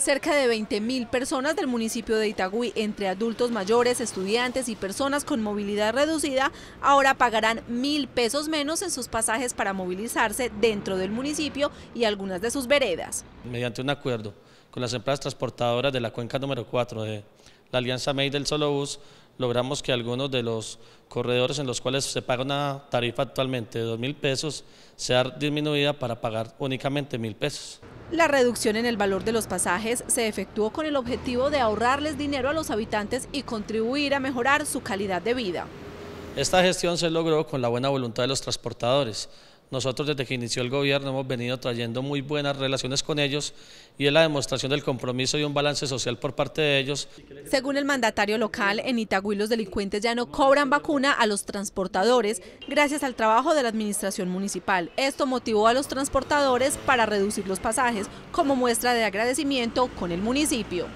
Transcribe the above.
Cerca de 20.000 personas del municipio de Itagüí, entre adultos mayores, estudiantes y personas con movilidad reducida, ahora pagarán mil pesos menos en sus pasajes para movilizarse dentro del municipio y algunas de sus veredas. Mediante un acuerdo con las empresas transportadoras de la cuenca número 4 de la Alianza MEI del Solobús, logramos que algunos de los corredores en los cuales se paga una tarifa actualmente de 2.000 pesos sea disminuida para pagar únicamente mil pesos. La reducción en el valor de los pasajes se efectuó con el objetivo de ahorrarles dinero a los habitantes y contribuir a mejorar su calidad de vida. Esta gestión se logró con la buena voluntad de los transportadores, nosotros desde que inició el gobierno hemos venido trayendo muy buenas relaciones con ellos y es la demostración del compromiso y un balance social por parte de ellos. Según el mandatario local, en Itagüí los delincuentes ya no cobran vacuna a los transportadores gracias al trabajo de la administración municipal. Esto motivó a los transportadores para reducir los pasajes como muestra de agradecimiento con el municipio.